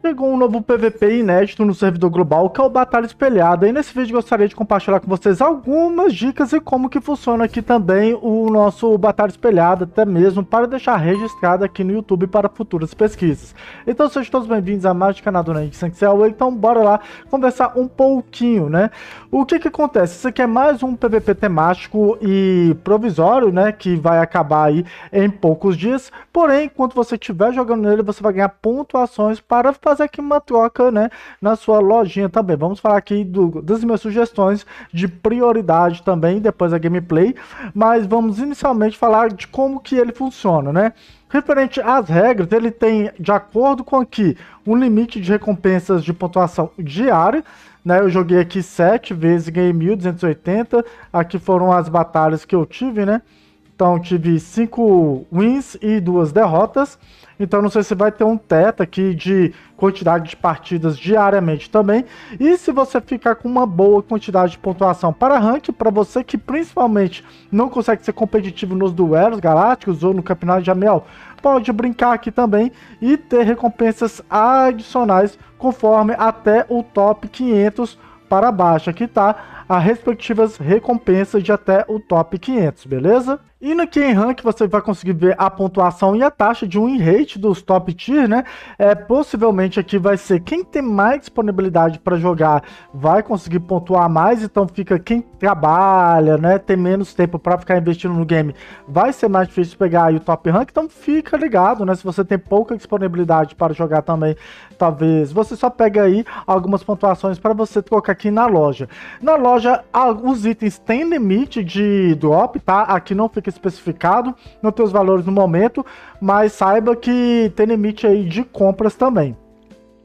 chegou um novo PVP inédito no servidor global, que é o Batalha Espelhada, e nesse vídeo gostaria de compartilhar com vocês algumas dicas e como que funciona aqui também o nosso Batalha Espelhada, até mesmo para deixar registrado aqui no YouTube para futuras pesquisas. Então sejam todos bem-vindos a mais um canal do Nerd Excel, então bora lá conversar um pouquinho, né? O que que acontece? Isso aqui é mais um PVP temático e provisório, né, que vai acabar aí em poucos dias, porém, enquanto você estiver jogando nele, você vai ganhar pontuações para fazer aqui uma troca, né, na sua lojinha também. Vamos falar aqui do, das minhas sugestões de prioridade também, depois a gameplay, mas vamos inicialmente falar de como que ele funciona, né? Referente às regras, ele tem, de acordo com aqui, um limite de recompensas de pontuação diária, né? Eu joguei aqui 7 vezes, ganhei 1.280, aqui foram as batalhas que eu tive, né? Então tive cinco wins e duas derrotas. Então não sei se vai ter um teto aqui de quantidade de partidas diariamente também. E se você ficar com uma boa quantidade de pontuação para rank, para você que principalmente não consegue ser competitivo nos duelos galácticos ou no campeonato de Amiel, pode brincar aqui também e ter recompensas adicionais conforme até o top 500 para baixo. Aqui tá as respectivas recompensas de até o top 500, beleza? E no Key Rank você vai conseguir ver a pontuação e a taxa de win rate dos top tier, né? É, possivelmente aqui vai ser quem tem mais disponibilidade para jogar vai conseguir pontuar mais, então fica quem trabalha, né? Tem menos tempo para ficar investindo no game, vai ser mais difícil pegar o top rank, então fica ligado, né? Se você tem pouca disponibilidade para jogar também, talvez você só pega aí algumas pontuações para você colocar aqui na loja. Na loja loja, os itens têm limite de drop, tá? Aqui não fica especificado, não tem os valores no momento, mas saiba que tem limite aí de compras também.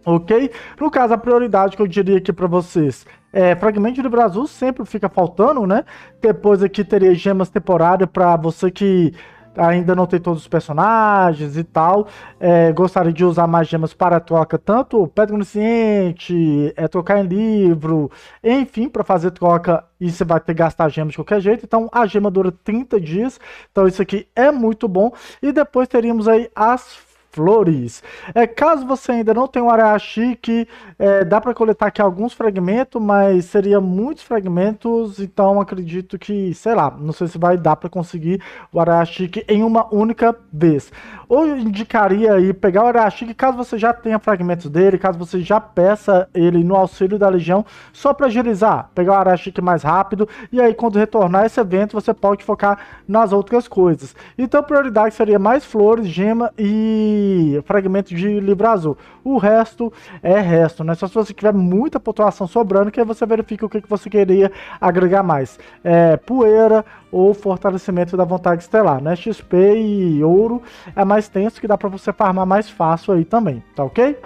Ok? No caso, a prioridade que eu diria aqui para vocês é, fragmento de livro azul sempre fica faltando, né? Depois aqui teria gemas temporárias para você que ainda não tem todos os personagens e tal. É, gostaria de usar mais gemas para troca, tanto pedra consciente é, trocar em livro, enfim, para fazer troca e você vai ter que gastar gemas de qualquer jeito. Então a gema dura 30 dias, então isso aqui é muito bom. E depois teríamos aí as flores. É, caso você ainda não tenha um areia chique, é, dá para coletar aqui alguns fragmentos, mas seria muitos fragmentos, então acredito que, sei lá, não sei se vai dar para conseguir o areia chique em uma única vez. Ou indicaria aí pegar o areia chique, caso você já tenha fragmentos dele, caso você já peça ele no auxílio da legião, só para agilizar, pegar o areia chique mais rápido, e aí quando retornar esse evento, você pode focar nas outras coisas. Então prioridade seria mais flores, gema e de fragmento de livro azul. O resto é resto, né? Só se você tiver muita pontuação sobrando, que aí você verifica o que, que você queria agregar mais. É, poeira ou fortalecimento da vontade estelar, né? XP e ouro é mais tenso, que dá para você farmar mais fácil aí também, tá ok?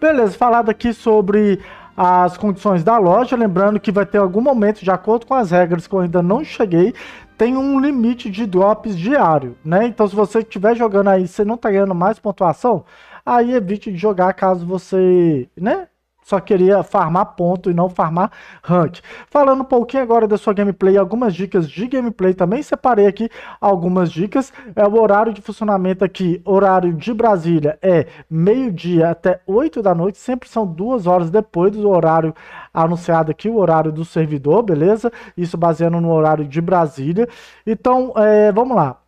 Beleza, falado aqui sobre as condições da loja. Lembrando que vai ter algum momento, de acordo com as regras que eu ainda não cheguei, tem um limite de drops diário, né? Então se você estiver jogando aí, você não tá ganhando mais pontuação, aí evite de jogar caso você, né, só queria farmar ponto e não farmar rank. Falando um pouquinho agora da sua gameplay, algumas dicas de gameplay também separei aqui algumas dicas. É o horário de funcionamento aqui, horário de Brasília é meio-dia até 8 da noite, sempre são duas horas depois do horário anunciado aqui, o horário do servidor, beleza? Isso baseando no horário de Brasília. Então, é, vamos lá.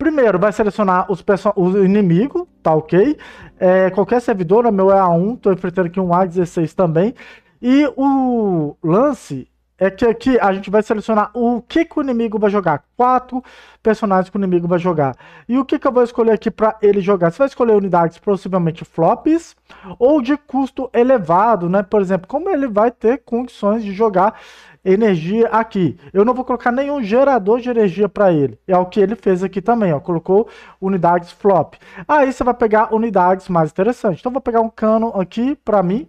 Primeiro, vai selecionar os, inimigo, tá ok? É, qualquer servidor, meu é A1, tô enfrentando aqui um A16 também. E o lance é que aqui a gente vai selecionar o que, que o inimigo vai jogar. Quatro personagens que o inimigo vai jogar. E o que, que eu vou escolher aqui para ele jogar? Você vai escolher unidades possivelmente flops ou de custo elevado, né? Por exemplo, como ele vai ter condições de jogar energia aqui. Eu não vou colocar nenhum gerador de energia para ele. É o que ele fez aqui também, ó. Colocou unidades flop. Aí você vai pegar unidades mais interessantes. Então vou pegar um cano aqui para mim,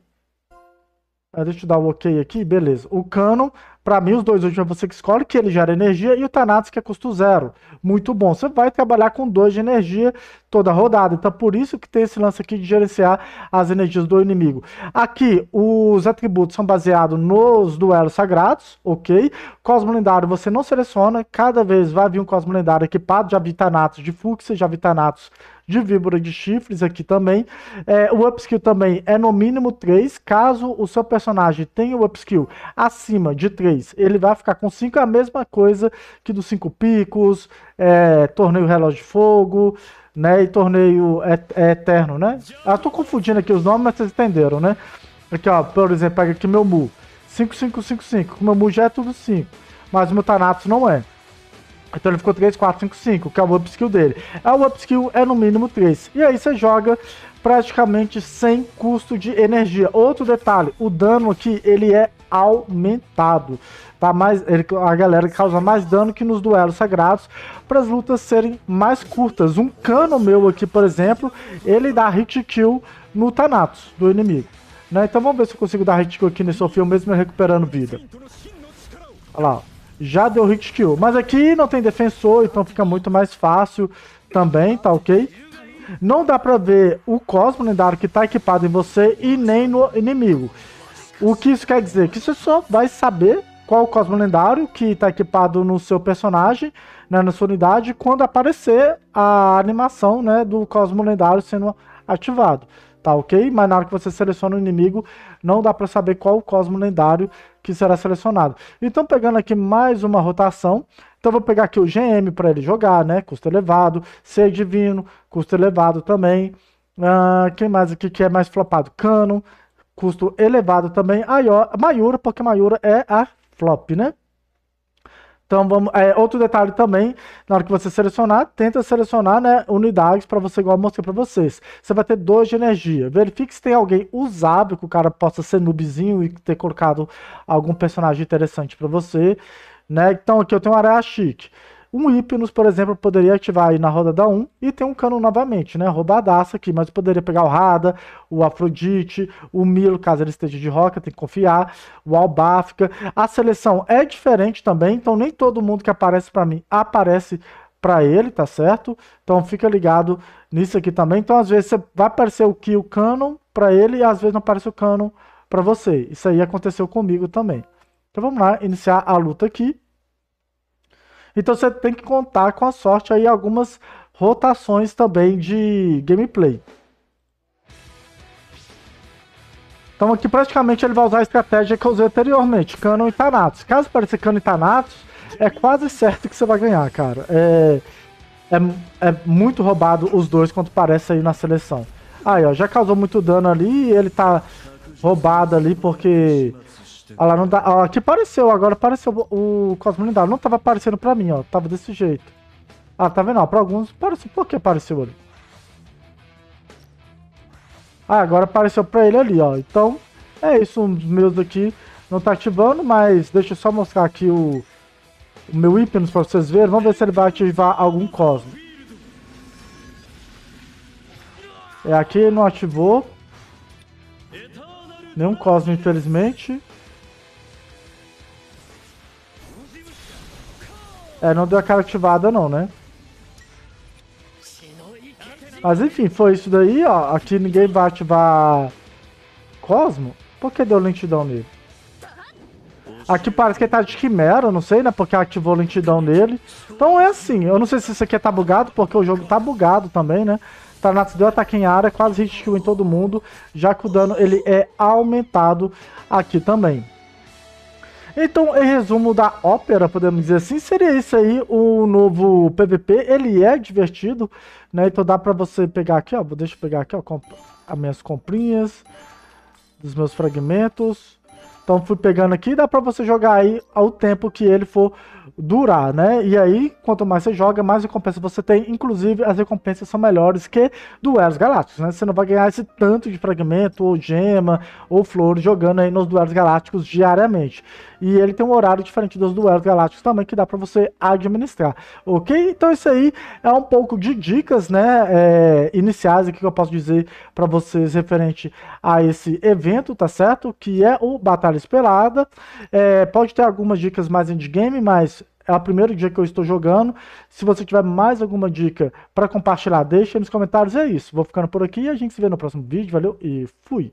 ah, deixa eu dar o ok aqui, beleza. O Canon, para mim, os dois últimos é você que escolhe, que ele gera energia, e o Thanatos, que é custo zero. Muito bom. Você vai trabalhar com dois de energia toda rodada. Então, por isso que tem esse lance aqui de gerenciar as energias do inimigo. Aqui, os atributos são baseados nos duelos sagrados, ok? Cosmo lendário você não seleciona, cada vez vai vir um Cosmo lendário equipado. Já vi Thanatos de Fúcsia, já vi Thanatos de víbora de chifres aqui também. É, o upskill também é no mínimo 3. Caso o seu personagem tenha o upskill acima de 3, ele vai ficar com 5. É a mesma coisa que dos 5 picos, é, torneio relógio de fogo, né? E torneio et eterno, né? Ah, tô confundindo aqui os nomes, mas vocês entenderam, né? Aqui, ó, por exemplo, pega aqui meu Mu. 5555. Meu Mu já é tudo 5. Mas o meu Thanatos não é. Então ele ficou 3, 4, 5, 5, que é o upskill dele. A é, upskill é no mínimo 3. E aí você joga praticamente sem custo de energia. Outro detalhe, o dano aqui ele é aumentado. Tá mais, ele, a galera causa mais dano que nos duelos sagrados para as lutas serem mais curtas. Um cano meu aqui, por exemplo, ele dá hit kill no Thanatos do inimigo. Né? Então vamos ver se eu consigo dar hit kill aqui nesse Sofia, mesmo recuperando vida. Olha lá já deu hit kill. Mas aqui não tem defensor, então fica muito mais fácil também, tá ok? Não dá pra ver o Cosmo lendário né, que tá equipado em você e nem no inimigo. O que isso quer dizer? Que você só vai saber qual o Cosmo lendário que tá equipado no seu personagem, né, na sua unidade, quando aparecer a animação né, do Cosmo lendário sendo ativado tá ok? Mas na hora que você seleciona o inimigo, não dá para saber qual o cosmo lendário que será selecionado. Então, pegando aqui mais uma rotação, então vou pegar aqui o GM para ele jogar, né? Custo elevado, ser é divino, custo elevado também. Uh, quem mais aqui que é mais flopado? Cano, custo elevado também. Aior, Maiura, porque Maiura é a flop, né? Então vamos. É, outro detalhe também, na hora que você selecionar, tenta selecionar né, unidades para você, igual eu mostrei para vocês. Você vai ter dois de energia. Verifique se tem alguém usável, que o cara possa ser noobzinho e ter colocado algum personagem interessante para você. Né? Então aqui eu tenho um areia chique. Um Hipnos, por exemplo, poderia ativar aí na roda da 1 e ter um cano novamente, né? Roubadaço aqui, mas poderia pegar o Rada, o Afrodite, o Milo, caso ele esteja de roca, tem que confiar, o Albafica. A seleção é diferente também, então nem todo mundo que aparece para mim aparece para ele, tá certo? Então fica ligado nisso aqui também. Então às vezes vai aparecer o Kill Canon para ele e às vezes não aparece o Canon para você. Isso aí aconteceu comigo também. Então vamos lá, iniciar a luta aqui. Então você tem que contar com a sorte aí algumas rotações também de gameplay. Então aqui praticamente ele vai usar a estratégia que eu usei anteriormente, Cano e Thanatos. Caso pareça Cano e Thanatos, é quase certo que você vai ganhar, cara. É, é, é muito roubado os dois quanto parece aí na seleção. Aí, ó, já causou muito dano ali, e ele tá roubado ali porque Olha lá, não dá. Ó, aqui apareceu, agora apareceu o Cosmo Não tava aparecendo pra mim, ó. Tava desse jeito. Ah, tá vendo? Ó, pra alguns pareceu. Por que apareceu ali? Ah, agora apareceu pra ele ali, ó. Então, é isso. Um dos meus aqui não tá ativando, mas deixa eu só mostrar aqui o, o meu ípnos pra vocês verem. Vamos ver se ele vai ativar algum Cosmo. É, aqui não ativou. Nenhum Cosmo, infelizmente. É, não deu a cara ativada não, né? Mas enfim, foi isso daí, ó. Aqui ninguém vai ativar Cosmo. Por que deu lentidão nele? Aqui parece que ele tá de quimera, não sei, né? Porque ativou lentidão nele. Então é assim, eu não sei se isso aqui tá bugado, porque o jogo tá bugado também, né? Thanatos deu ataque em área, quase hit kill em todo mundo, já que o dano ele é aumentado aqui também. Então, em resumo da ópera, podemos dizer assim, seria isso aí, o novo PVP, ele é divertido, né? Então dá pra você pegar aqui, ó, deixa eu pegar aqui, ó, as minhas comprinhas, dos meus fragmentos. Então fui pegando aqui, dá pra você jogar aí ao tempo que ele for durar, né? E aí, quanto mais você joga, mais recompensa você tem. Inclusive, as recompensas são melhores que duelos galácticos, né? Você não vai ganhar esse tanto de fragmento, ou gema, ou flor, jogando aí nos duelos galácticos diariamente. E ele tem um horário diferente dos duelos galácticos também, que dá para você administrar, ok? Então isso aí é um pouco de dicas, né, é, iniciais aqui que eu posso dizer para vocês referente a esse evento, tá certo? Que é o Batalha Esperada. É, pode ter algumas dicas mais endgame, mas é o primeiro dia que eu estou jogando. Se você tiver mais alguma dica para compartilhar, deixa nos comentários. É isso. Vou ficando por aqui e a gente se vê no próximo vídeo. Valeu e fui!